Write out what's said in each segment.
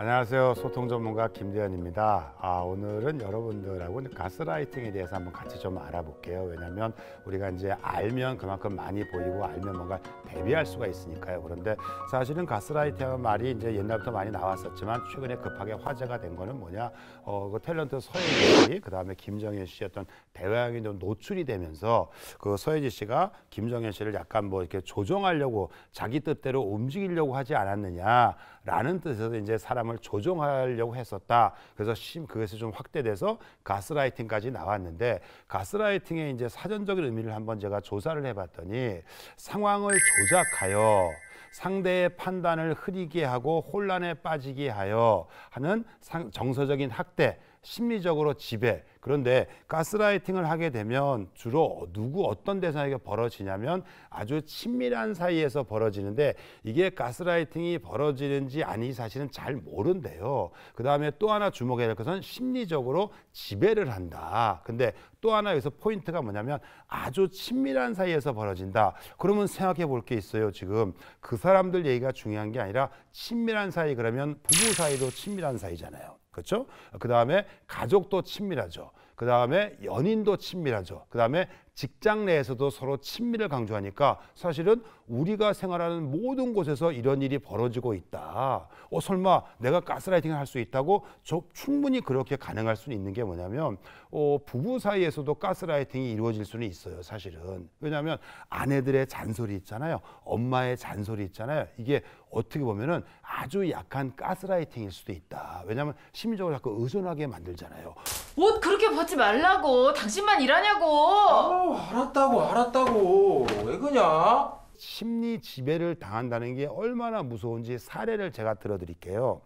안녕하세요. 소통 전문가 김대현입니다. 아, 오늘은 여러분들하고 가스라이팅에 대해서 한번 같이 좀 알아볼게요. 왜냐하면 우리가 이제 알면 그만큼 많이 보이고 알면 뭔가 대비할 수가 있으니까요. 그런데 사실은 가스라이팅 말이 이제 옛날부터 많이 나왔었지만 최근에 급하게 화제가 된 거는 뭐냐? 어, 그 탤런트 서예지 씨, 그 다음에 김정현 씨였던 대화양이 좀 노출이 되면서 그 서예지 씨가 김정현 씨를 약간 뭐 이렇게 조정하려고 자기 뜻대로 움직이려고 하지 않았느냐? 라는 뜻에서 이제 사람을 조종하려고 했었다. 그래서 심, 그것이 좀 확대돼서 가스라이팅까지 나왔는데 가스라이팅의 이제 사전적인 의미를 한번 제가 조사를 해봤더니 상황을 조작하여 상대의 판단을 흐리게 하고 혼란에 빠지게 하여 하는 상, 정서적인 학대 심리적으로 지배. 그런데 가스라이팅을 하게 되면 주로 누구 어떤 대상에게 벌어지냐면 아주 친밀한 사이에서 벌어지는데 이게 가스라이팅이 벌어지는지 아닌지 사실은 잘 모른대요. 그 다음에 또 하나 주목해야 될 것은 심리적으로 지배를 한다. 근데 또 하나 여기서 포인트가 뭐냐면 아주 친밀한 사이에서 벌어진다. 그러면 생각해 볼 게 있어요. 지금 그 사람들 얘기가 중요한 게 아니라 친밀한 사이 그러면 부부 사이도 친밀한 사이잖아요. 그렇죠? 그 다음에 가족도 친밀하죠. 그 다음에 연인도 친밀하죠. 그 다음에 직장 내에서도 서로 친밀을 강조하니까 사실은 우리가 생활하는 모든 곳에서 이런 일이 벌어지고 있다. 어, 설마 내가 가스라이팅을 할 수 있다고? 저 충분히 그렇게 가능할 수 있는 게 뭐냐면, 어, 부부 사이에서도 가스라이팅이 이루어질 수는 있어요, 사실은. 왜냐하면 아내들의 잔소리 있잖아요. 엄마의 잔소리 있잖아요. 이게 어떻게 보면은 아주 약한 가스라이팅일 수도 있다. 왜냐하면 심리적으로 자꾸 의존하게 만들잖아요. 옷 뭐 그렇게 벗지 말라고. 당신만 일하냐고. 아, 알았다고 알았다고. 왜 그냐? 심리 지배를 당한다는 게 얼마나 무서운지 사례를 제가 들어드릴게요.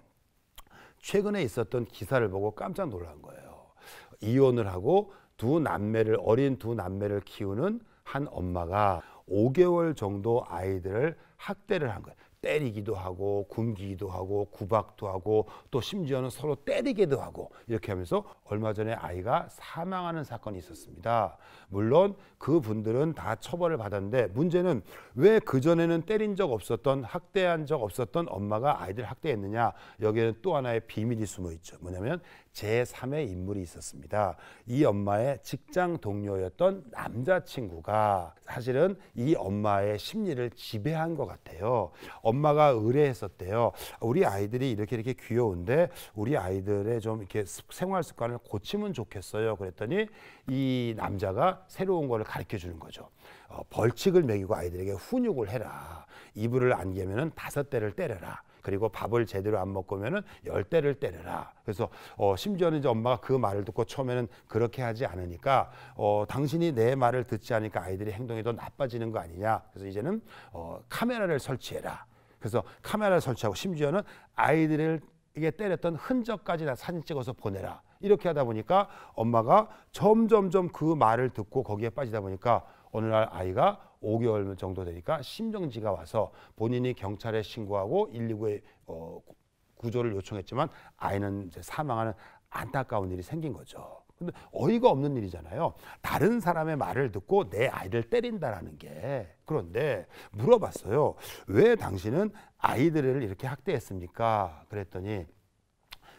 최근에 있었던 기사를 보고 깜짝 놀란 거예요. 이혼을 하고 두 남매를 어린 두 남매를 키우는 한 엄마가 5개월 정도 아이들을 학대를 한 거예요. 때리기도 하고 굶기기도 하고 구박도 하고 또 심지어는 서로 때리기도 하고 이렇게 하면서 얼마 전에 아이가 사망하는 사건이 있었습니다. 물론 그 분들은 다 처벌을 받았는데 문제는 왜 그전에는 때린 적 없었던 학대한 적 없었던 엄마가 아이들 학대했느냐 여기에는 또 하나의 비밀이 숨어 있죠. 뭐냐면 제3의 인물이 있었습니다. 이 엄마의 직장 동료였던 남자친구가 사실은 이 엄마의 심리를 지배한 것 같아요. 엄마가 의뢰했었대요. 우리 아이들이 이렇게 이렇게 귀여운데 우리 아이들의 좀 이렇게 생활 습관을 고치면 좋겠어요. 그랬더니 이 남자가 새로운 거를 가르쳐 주는 거죠. 어, 벌칙을 매기고 아이들에게 훈육을 해라. 이불을 안개면 다섯 대를 때려라. 그리고 밥을 제대로 안 먹고 면은 열대를 때려라. 그래서 어 심지어는 이제 엄마가 그 말을 듣고 처음에는 그렇게 하지 않으니까 어 당신이 내 말을 듣지 않으니까 아이들의 행동이 더 나빠지는 거 아니냐. 그래서 이제는 어 카메라를 설치해라. 그래서 카메라를 설치하고 심지어는 아이들을 이게 때렸던 흔적까지 다 사진 찍어서 보내라. 이렇게 하다 보니까 엄마가 점점점 그 말을 듣고 거기에 빠지다 보니까 오늘날 아이가 5개월 정도 되니까 심정지가 와서 본인이 경찰에 신고하고 119에 어, 구조를 요청했지만 아이는 사망하는 안타까운 일이 생긴 거죠. 근데 어이가 없는 일이잖아요. 다른 사람의 말을 듣고 내 아이를 때린다라는 게. 그런데 물어봤어요. 왜 당신은 아이들을 이렇게 학대했습니까? 그랬더니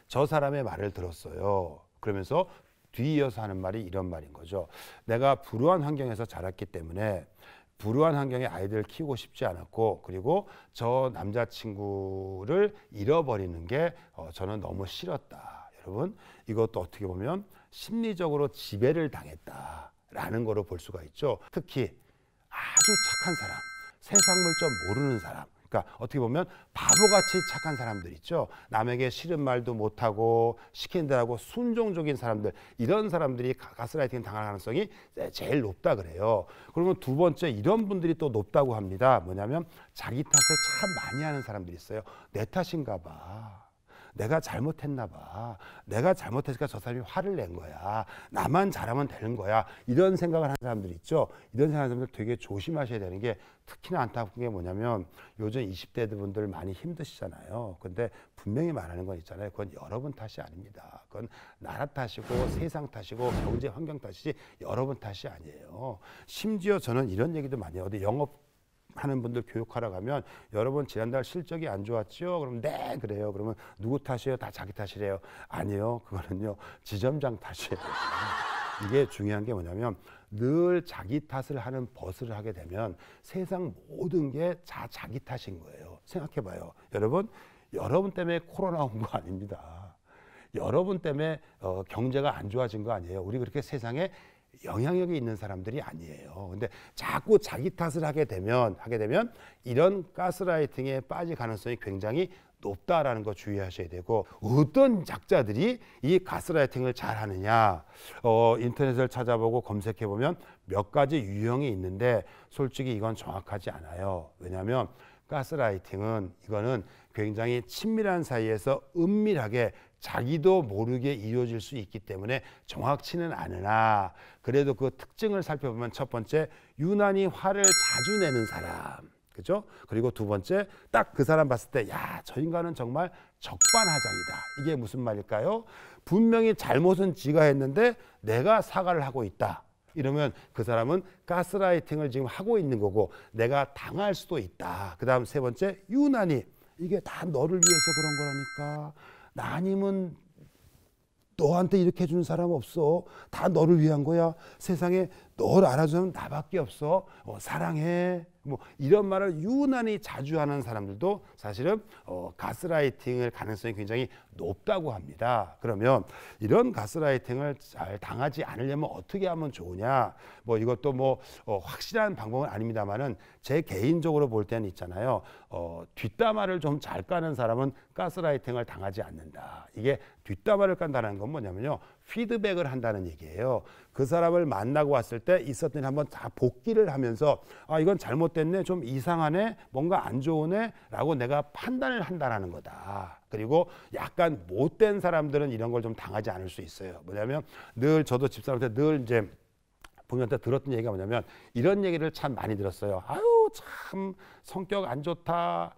저 사람의 말을 들었어요. 그러면서 뒤이어서 하는 말이 이런 말인 거죠. 내가 불우한 환경에서 자랐기 때문에 불우한 환경에 아이들을 키우고 싶지 않았고 그리고 저 남자친구를 잃어버리는 게 어, 저는 너무 싫었다. 여러분 이것도 어떻게 보면 심리적으로 지배를 당했다라는 거로 볼 수가 있죠. 특히 아주 착한 사람, 세상 물좀 모르는 사람 그러니까 어떻게 보면 바보같이 착한 사람들 있죠. 남에게 싫은 말도 못하고 시킨다고 순종적인 사람들 이런 사람들이 가스라이팅 당할 가능성이 제일 높다 그래요. 그러면 두 번째 이런 분들이 또 높다고 합니다. 뭐냐면 자기 탓을 참 많이 하는 사람들이 있어요. 내 탓인가 봐. 내가 잘못했나 봐. 내가 잘못했으니까 저 사람이 화를 낸 거야. 나만 잘하면 되는 거야. 이런 생각을 하는 사람들 있죠. 이런 생각하는 사람들 되게 조심하셔야 되는 게 특히나 안타까운 게 뭐냐면 요즘 20대 분들 많이 힘드시잖아요. 근데 분명히 말하는 건 있잖아요. 그건 여러분 탓이 아닙니다. 그건 나라 탓이고 세상 탓이고 경제 환경 탓이지 여러분 탓이 아니에요. 심지어 저는 이런 얘기도 많이 해요. 어디 영업 하는 분들 교육하러 가면 여러분 지난달 실적이 안 좋았죠? 그럼 네 그래요. 그러면 누구 탓이에요? 다 자기 탓이래요. 아니요 그거는요 지점장 탓이에요. 이게 중요한 게 뭐냐면 늘 자기 탓을 하는 버스를 하게 되면 세상 모든 게 다 자기 탓인 거예요. 생각해봐요. 여러분 여러분 때문에 코로나 온 거 아닙니다. 여러분 때문에 어, 경제가 안 좋아진 거 아니에요. 우리 그렇게 세상에 영향력이 있는 사람들이 아니에요. 근데 자꾸 자기 탓을 하게 되면 하게 되면 이런 가스라이팅에 빠질 가능성이 굉장히 높다라는 거 주의하셔야 되고 어떤 작자들이 이 가스라이팅을 잘 하느냐 어, 인터넷을 찾아보고 검색해 보면 몇 가지 유형이 있는데 솔직히 이건 정확하지 않아요. 왜냐하면 가스라이팅은 이거는 굉장히 친밀한 사이에서 은밀하게 자기도 모르게 이루어질 수 있기 때문에 정확치는 않으나 그래도 그 특징을 살펴보면 첫 번째 유난히 화를 자주 내는 사람 그죠? 그리고 두 번째 딱 그 사람 봤을 때 야 저 인간은 정말 적반하장이다 이게 무슨 말일까요? 분명히 잘못은 지가 했는데 내가 사과를 하고 있다 이러면 그 사람은 가스라이팅을 지금 하고 있는 거고 내가 당할 수도 있다. 그 다음 세 번째 유난히 이게 다 너를 위해서 그런 거라니까 나아니 너한테 이렇게 해주는 사람 없어. 다 너를 위한 거야. 세상에 너를 알아주는 나밖에 없어. 어, 사랑해. 뭐 이런 말을 유난히 자주 하는 사람들도 사실은 어, 가스라이팅을 가능성이 굉장히 높다고 합니다. 그러면 이런 가스라이팅을 잘 당하지 않으려면 어떻게 하면 좋으냐? 뭐 이것도 뭐 어, 확실한 방법은 아닙니다만은 제 개인적으로 볼 때는 있잖아요. 어, 뒷담화를 좀 잘 까는 사람은 가스라이팅을 당하지 않는다. 이게 뒷담화를 깐다는 건 뭐냐면요. 피드백을 한다는 얘기예요. 그 사람을 만나고 왔을 때 있었던 일 한번 다 복기를 하면서 아 이건 잘못됐네, 좀 이상하네, 뭔가 안 좋으네라고 내가 판단을 한다라는 거다. 그리고 약간 못된 사람들은 이런 걸 좀 당하지 않을 수 있어요. 뭐냐면 늘 저도 집사람한테 늘 이제 부모한테 들었던 얘기가 뭐냐면 이런 얘기를 참 많이 들었어요. 아유 참 성격 안 좋다.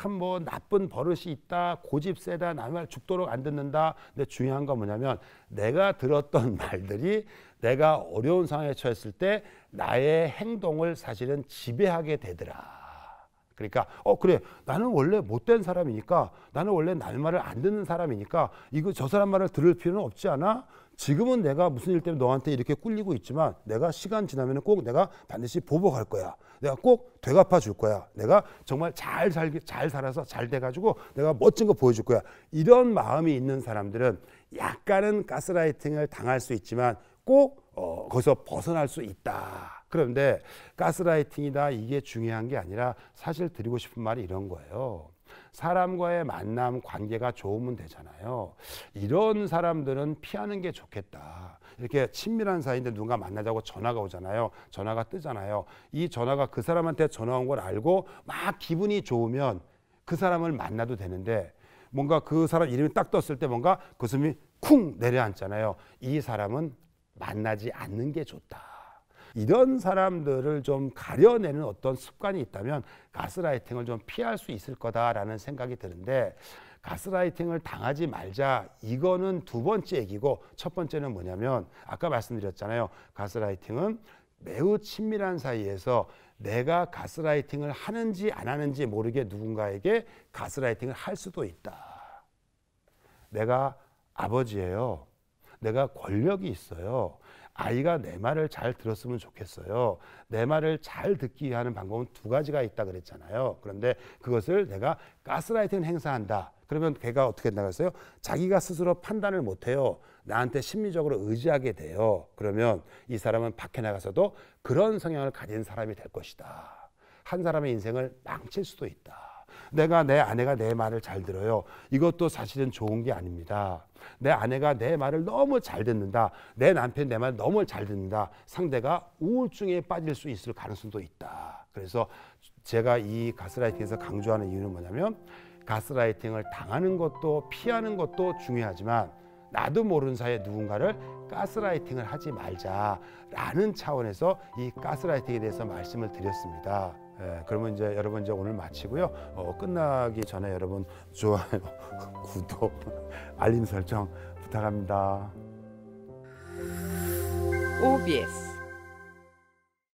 참뭐 나쁜 버릇이 있다, 고집 세다, 남의 말 죽도록 안 듣는다. 근데 중요한 건 뭐냐면 내가 들었던 말들이 내가 어려운 상황에 처했을 때 나의 행동을 사실은 지배하게 되더라. 그러니까 어 그래 나는 원래 못된 사람이니까 나는 원래 날 말을 안 듣는 사람이니까 이거 저 사람 말을 들을 필요는 없지 않아? 지금은 내가 무슨 일 때문에 너한테 이렇게 꿀리고 있지만 내가 시간 지나면 꼭 내가 반드시 보복할 거야. 내가 꼭 되갚아 줄 거야. 내가 정말 잘 살기 잘 살아서 잘 돼가지고 내가 멋진 거 보여줄 거야. 이런 마음이 있는 사람들은 약간은 가스라이팅을 당할 수 있지만 꼭 어, 거기서 벗어날 수 있다. 그런데 가스라이팅이다 이게 중요한 게 아니라 사실 드리고 싶은 말이 이런 거예요. 사람과의 만남 관계가 좋으면 되잖아요. 이런 사람들은 피하는 게 좋겠다. 이렇게 친밀한 사이인데 누가 만나자고 전화가 오잖아요. 전화가 뜨잖아요. 이 전화가 그 사람한테 전화 온 걸 알고 막 기분이 좋으면 그 사람을 만나도 되는데 뭔가 그 사람 이름이 딱 떴을 때 뭔가 그 숨이 쿵 내려앉잖아요. 이 사람은 만나지 않는 게 좋다. 이런 사람들을 좀 가려내는 어떤 습관이 있다면 가스라이팅을 좀 피할 수 있을 거다라는 생각이 드는데 가스라이팅을 당하지 말자. 이거는 두 번째 얘기고 첫 번째는 뭐냐면 아까 말씀드렸잖아요. 가스라이팅은 매우 친밀한 사이에서 내가 가스라이팅을 하는지 안 하는지 모르게 누군가에게 가스라이팅을 할 수도 있다. 내가 아버지예요. 내가 권력이 있어요. 아이가 내 말을 잘 들었으면 좋겠어요. 내 말을 잘 듣기 위한 방법은 두 가지가 있다 그랬잖아요. 그런데 그것을 내가 가스라이팅 행사한다. 그러면 걔가 어떻게 나가어요 자기가 스스로 판단을 못해요. 나한테 심리적으로 의지하게 돼요. 그러면 이 사람은 밖에 나가서도 그런 성향을 가진 사람이 될 것이다. 한 사람의 인생을 망칠 수도 있다. 내가 내 아내가 내 말을 잘 들어요. 이것도 사실은 좋은 게 아닙니다. 내 아내가 내 말을 너무 잘 듣는다. 내 남편 내 말 너무 잘 듣는다. 상대가 우울증에 빠질 수 있을 가능성도 있다. 그래서 제가 이 가스라이팅에서 강조하는 이유는 뭐냐면 가스라이팅을 당하는 것도 피하는 것도 중요하지만 나도 모르는 사이에 누군가를 가스라이팅을 하지 말자라는 차원에서 이 가스라이팅에 대해서 말씀을 드렸습니다. 예, 그러면 이제 여러분 이제 오늘 마치고요. 어, 끝나기 전에 여러분 좋아요, 구독, 알림 설정 부탁합니다. OBS